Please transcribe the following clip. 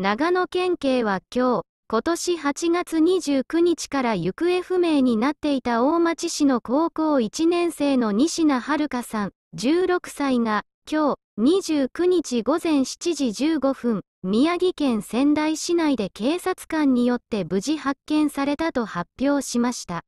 長野県警は今日、今年8月29日から行方不明になっていた大町市の高校1年生の西名遥さん、16歳が、今日、29日午前7時15分、宮城県仙台市内で警察官によって無事発見されたと発表しました。